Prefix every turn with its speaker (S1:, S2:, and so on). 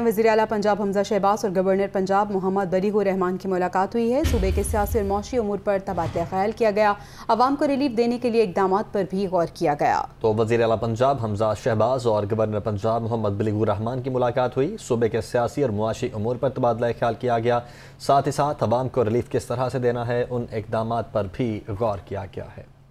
S1: वजी अला पंजाब हमजा शहबाज और गवर्नर पंजाब मोहम्मद बलीगो रहमान की मुलाकात हुई है सूबे के सियासी और माशी अमूर पर तबादला ख्याल किया गया आवाम को रिलीफ देने के लिए इकदाम पर भी गौर किया गया
S2: तो वजी अला पंजाब हमजा शहबाज और गवर्नर पंजाब मोहम्मद बलीगो रहमान की मुलाकात हुई सूबे के सियासी और मुआशी अमूर पर तबादला ख्याल किया गया साथ ही साथ आवाम को रिलीफ किस तरह से देना है उन इकदाम पर भी गौर किया गया है